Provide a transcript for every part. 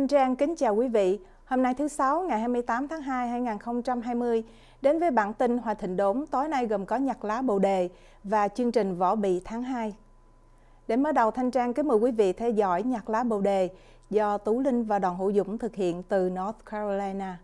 Thanh Trang kính chào quý vị. Hôm nay thứ Sáu ngày 28 tháng 2 2020 đến với bản tin Hòa Thịnh Đốn tối nay gồm có nhạc lá bầu đề và chương trình Võ Bị tháng 2. Để mở đầu Thanh Trang kính mời quý vị theo dõi nhạc lá bầu đề do Tú Linh và Đoàn Hữu Dũng thực hiện từ North Carolina.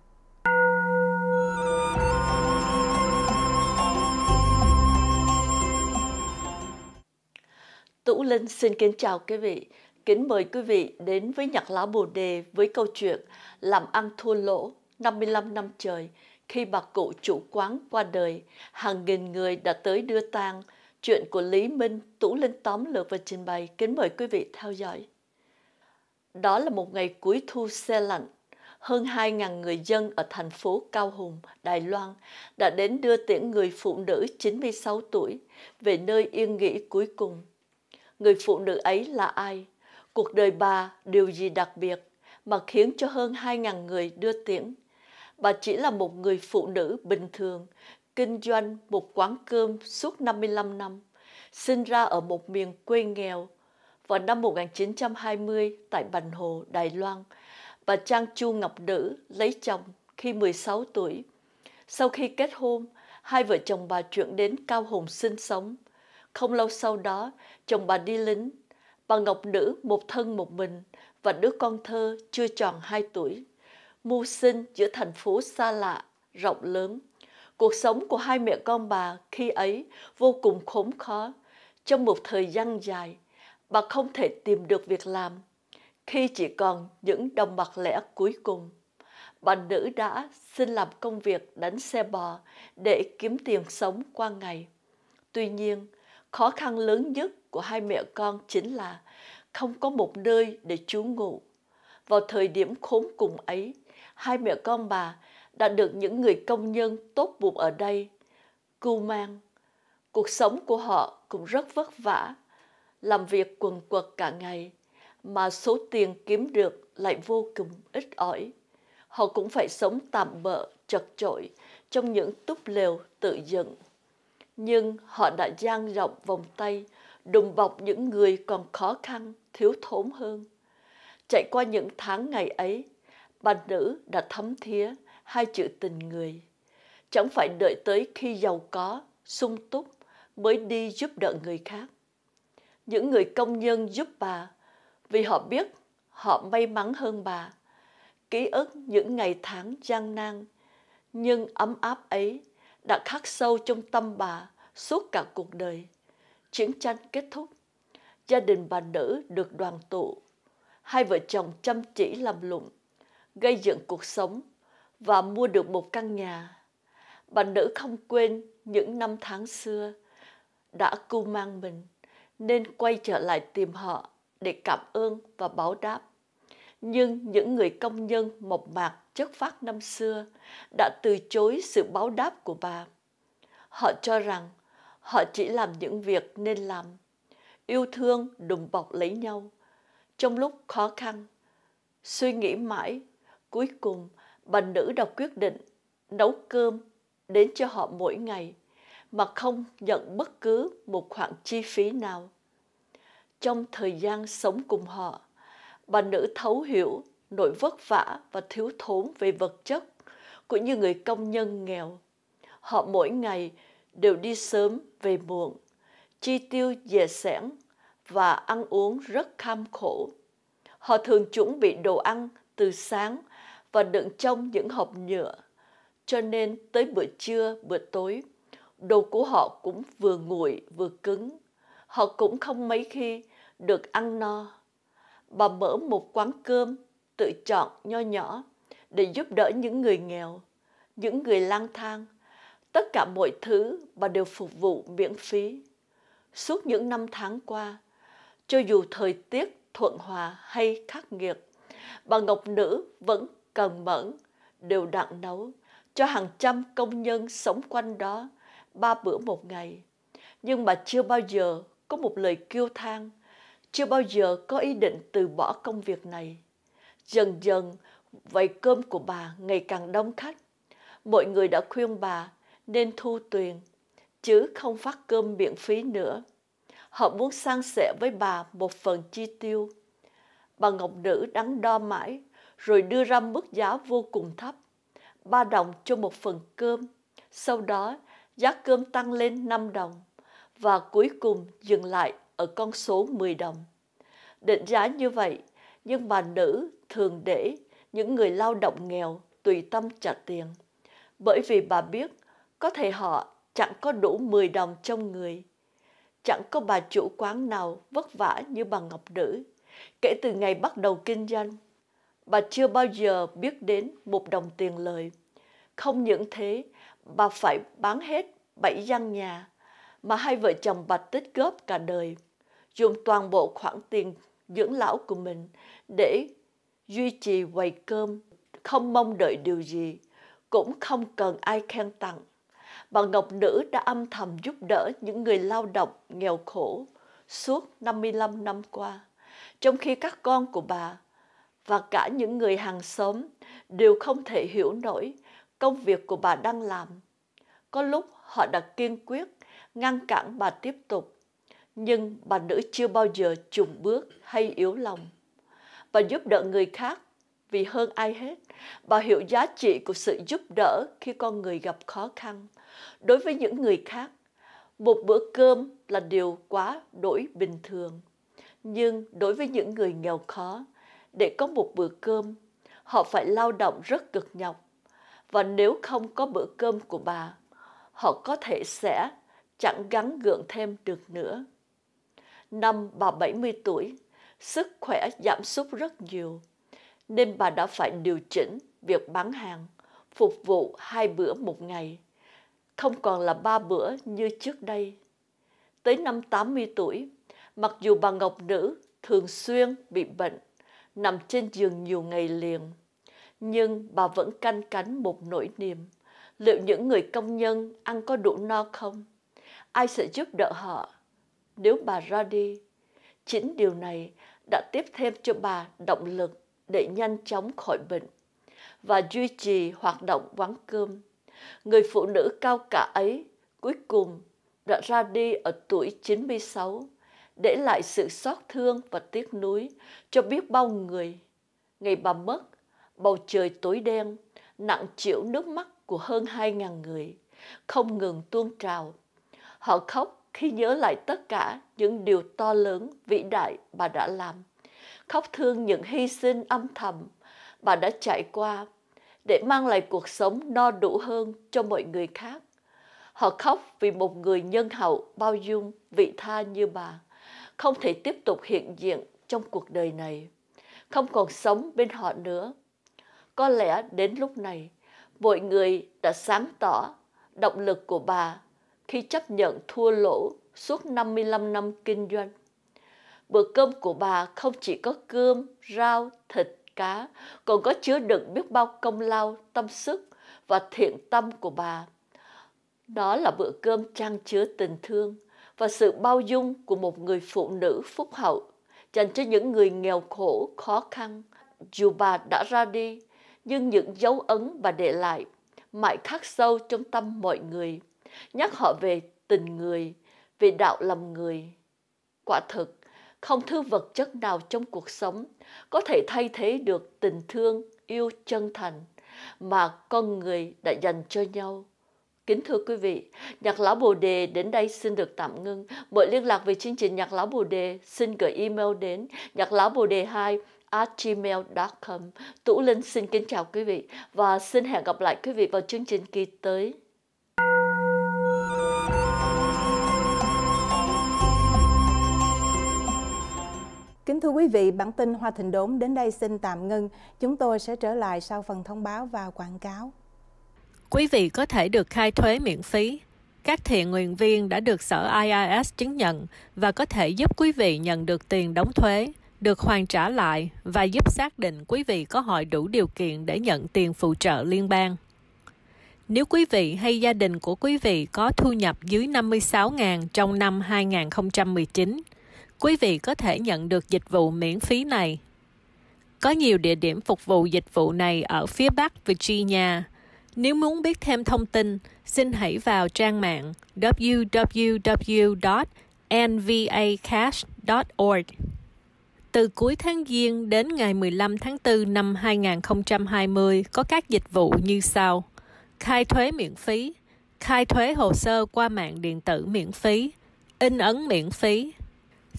Tú Linh xin kính chào quý vị. Kính mời quý vị đến với nhạc lá bồ đề với câu chuyện Làm ăn thua lỗ 55 năm trời khi bà cụ chủ quán qua đời, hàng nghìn người đã tới đưa tang. Chuyện của Lý Minh, Tú Linh tóm lược và trình bày. Kính mời quý vị theo dõi. Đó là một ngày cuối thu xe lạnh. Hơn 2.000 người dân ở thành phố Cao Hùng, Đài Loan đã đến đưa tiễn người phụ nữ 96 tuổi về nơi yên nghỉ cuối cùng. Người phụ nữ ấy là ai? Cuộc đời bà điều gì đặc biệt mà khiến cho hơn 2.000 người đưa tiễn. Bà chỉ là một người phụ nữ bình thường, kinh doanh một quán cơm suốt 55 năm, sinh ra ở một miền quê nghèo. Vào năm 1920 tại Bành Hồ, Đài Loan, bà Trang Chu Ngọc Nữ lấy chồng khi 16 tuổi. Sau khi kết hôn, hai vợ chồng bà chuyển đến Cao Hùng sinh sống. Không lâu sau đó, chồng bà đi lính bà Ngọc Nữ một thân một mình và đứa con thơ chưa tròn 2 tuổi. Mưu sinh giữa thành phố xa lạ, rộng lớn. Cuộc sống của hai mẹ con bà khi ấy vô cùng khốn khó. Trong một thời gian dài, bà không thể tìm được việc làm. Khi chỉ còn những đồng bạc lẻ cuối cùng, bà nữ đã xin làm công việc đánh xe bò để kiếm tiền sống qua ngày. Tuy nhiên, Khó khăn lớn nhất của hai mẹ con chính là không có một nơi để trú ngủ. Vào thời điểm khốn cùng ấy, hai mẹ con bà đã được những người công nhân tốt bụng ở đây cưu mang. Cuộc sống của họ cũng rất vất vả, làm việc quần quật cả ngày, mà số tiền kiếm được lại vô cùng ít ỏi. Họ cũng phải sống tạm bợ, chật chội trong những túp lều tự dựng nhưng họ đã dang rộng vòng tay, đùm bọc những người còn khó khăn, thiếu thốn hơn. Chạy qua những tháng ngày ấy, bà nữ đã thấm thía hai chữ tình người. Chẳng phải đợi tới khi giàu có, sung túc mới đi giúp đỡ người khác. Những người công nhân giúp bà vì họ biết họ may mắn hơn bà. Ký ức những ngày tháng gian nan nhưng ấm áp ấy đã khắc sâu trong tâm bà suốt cả cuộc đời. Chiến tranh kết thúc, gia đình bà nữ được đoàn tụ. Hai vợ chồng chăm chỉ làm lụng, gây dựng cuộc sống và mua được một căn nhà. Bà nữ không quên những năm tháng xưa đã cưu mang mình nên quay trở lại tìm họ để cảm ơn và báo đáp nhưng những người công nhân mộc mạc chất phát năm xưa đã từ chối sự báo đáp của bà. Họ cho rằng họ chỉ làm những việc nên làm, yêu thương đùm bọc lấy nhau. Trong lúc khó khăn, suy nghĩ mãi, cuối cùng bà nữ đọc quyết định nấu cơm đến cho họ mỗi ngày mà không nhận bất cứ một khoản chi phí nào. Trong thời gian sống cùng họ, bà nữ thấu hiểu nỗi vất vả và thiếu thốn về vật chất của những người công nhân nghèo. Họ mỗi ngày đều đi sớm về muộn, chi tiêu dè sẻn và ăn uống rất kham khổ. Họ thường chuẩn bị đồ ăn từ sáng và đựng trong những hộp nhựa. Cho nên tới bữa trưa, bữa tối, đồ của họ cũng vừa nguội vừa cứng. Họ cũng không mấy khi được ăn no bà mở một quán cơm tự chọn nho nhỏ để giúp đỡ những người nghèo, những người lang thang. Tất cả mọi thứ bà đều phục vụ miễn phí. Suốt những năm tháng qua, cho dù thời tiết thuận hòa hay khắc nghiệt, bà Ngọc Nữ vẫn cần mẫn, đều đặn nấu cho hàng trăm công nhân sống quanh đó ba bữa một ngày. Nhưng mà chưa bao giờ có một lời kêu than chưa bao giờ có ý định từ bỏ công việc này. Dần dần, vậy cơm của bà ngày càng đông khách. Mọi người đã khuyên bà nên thu tiền, chứ không phát cơm miễn phí nữa. Họ muốn sang sẻ với bà một phần chi tiêu. Bà Ngọc Nữ đắn đo mãi, rồi đưa ra mức giá vô cùng thấp. ba đồng cho một phần cơm, sau đó giá cơm tăng lên 5 đồng và cuối cùng dừng lại ở con số 10 đồng. Định giá như vậy, nhưng bà nữ thường để những người lao động nghèo tùy tâm trả tiền. Bởi vì bà biết có thể họ chẳng có đủ 10 đồng trong người. Chẳng có bà chủ quán nào vất vả như bà Ngọc Nữ kể từ ngày bắt đầu kinh doanh. Bà chưa bao giờ biết đến một đồng tiền lời. Không những thế, bà phải bán hết bảy gian nhà mà hai vợ chồng bà tích góp cả đời dùng toàn bộ khoản tiền dưỡng lão của mình để duy trì quầy cơm, không mong đợi điều gì, cũng không cần ai khen tặng. Bà Ngọc Nữ đã âm thầm giúp đỡ những người lao động nghèo khổ suốt 55 năm qua, trong khi các con của bà và cả những người hàng xóm đều không thể hiểu nổi công việc của bà đang làm. Có lúc họ đã kiên quyết ngăn cản bà tiếp tục, nhưng bà nữ chưa bao giờ chùn bước hay yếu lòng. Bà giúp đỡ người khác vì hơn ai hết, bà hiểu giá trị của sự giúp đỡ khi con người gặp khó khăn. Đối với những người khác, một bữa cơm là điều quá đổi bình thường. Nhưng đối với những người nghèo khó, để có một bữa cơm, họ phải lao động rất cực nhọc. Và nếu không có bữa cơm của bà, họ có thể sẽ chẳng gắn gượng thêm được nữa năm bà 70 tuổi, sức khỏe giảm sút rất nhiều, nên bà đã phải điều chỉnh việc bán hàng, phục vụ hai bữa một ngày, không còn là ba bữa như trước đây. Tới năm 80 tuổi, mặc dù bà Ngọc Nữ thường xuyên bị bệnh, nằm trên giường nhiều ngày liền, nhưng bà vẫn canh cánh một nỗi niềm. Liệu những người công nhân ăn có đủ no không? Ai sẽ giúp đỡ họ? nếu bà ra đi. Chính điều này đã tiếp thêm cho bà động lực để nhanh chóng khỏi bệnh và duy trì hoạt động quán cơm. Người phụ nữ cao cả ấy cuối cùng đã ra đi ở tuổi 96, để lại sự xót thương và tiếc nuối cho biết bao người. Ngày bà mất, bầu trời tối đen, nặng chịu nước mắt của hơn 2.000 người, không ngừng tuôn trào. Họ khóc khi nhớ lại tất cả những điều to lớn, vĩ đại bà đã làm. Khóc thương những hy sinh âm thầm bà đã trải qua để mang lại cuộc sống no đủ hơn cho mọi người khác. Họ khóc vì một người nhân hậu, bao dung, vị tha như bà, không thể tiếp tục hiện diện trong cuộc đời này, không còn sống bên họ nữa. Có lẽ đến lúc này, mọi người đã sáng tỏ động lực của bà khi chấp nhận thua lỗ suốt 55 năm kinh doanh. Bữa cơm của bà không chỉ có cơm, rau, thịt, cá, còn có chứa đựng biết bao công lao, tâm sức và thiện tâm của bà. Đó là bữa cơm trang chứa tình thương và sự bao dung của một người phụ nữ phúc hậu dành cho những người nghèo khổ, khó khăn. Dù bà đã ra đi, nhưng những dấu ấn bà để lại mãi khắc sâu trong tâm mọi người nhắc họ về tình người, về đạo làm người. Quả thực, không thứ vật chất nào trong cuộc sống có thể thay thế được tình thương, yêu chân thành mà con người đã dành cho nhau. Kính thưa quý vị, Nhạc Lão Bồ Đề đến đây xin được tạm ngưng. Mọi liên lạc về chương trình Nhạc Lão Bồ Đề xin gửi email đến nhạc lão bồ đề 2 gmail.com. Tủ Linh xin kính chào quý vị và xin hẹn gặp lại quý vị vào chương trình kỳ tới. Kính thưa quý vị, bản tin Hoa Thịnh Đốn đến đây xin tạm ngưng. Chúng tôi sẽ trở lại sau phần thông báo và quảng cáo. Quý vị có thể được khai thuế miễn phí. Các thiện nguyện viên đã được sở IRS chứng nhận và có thể giúp quý vị nhận được tiền đóng thuế, được hoàn trả lại và giúp xác định quý vị có hội đủ điều kiện để nhận tiền phụ trợ liên bang. Nếu quý vị hay gia đình của quý vị có thu nhập dưới 56.000 trong năm 2019, quý vị có thể nhận được dịch vụ miễn phí này. Có nhiều địa điểm phục vụ dịch vụ này ở phía Bắc Virginia. Nếu muốn biết thêm thông tin, xin hãy vào trang mạng www.nvacash.org. Từ cuối tháng Giêng đến ngày 15 tháng 4 năm 2020 có các dịch vụ như sau: khai thuế miễn phí, khai thuế hồ sơ qua mạng điện tử miễn phí, in ấn miễn phí,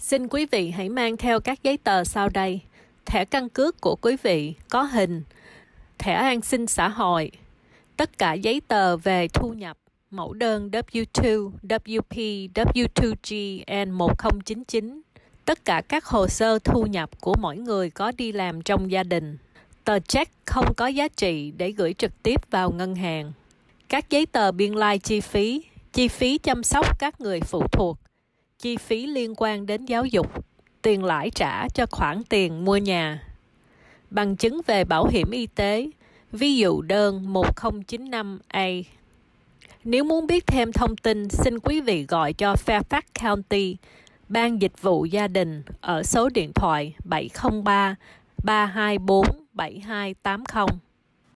Xin quý vị hãy mang theo các giấy tờ sau đây: thẻ căn cước của quý vị có hình, thẻ an sinh xã hội, tất cả giấy tờ về thu nhập, mẫu đơn W2, WP, W2G N1099, tất cả các hồ sơ thu nhập của mỗi người có đi làm trong gia đình. Tờ check không có giá trị để gửi trực tiếp vào ngân hàng. Các giấy tờ biên lai chi phí, chi phí chăm sóc các người phụ thuộc, chi phí liên quan đến giáo dục, tiền lãi trả cho khoản tiền mua nhà. Bằng chứng về bảo hiểm y tế, ví dụ đơn 1095A. Nếu muốn biết thêm thông tin, xin quý vị gọi cho Fairfax County, Ban Dịch vụ Gia đình ở số điện thoại 703 324 7280.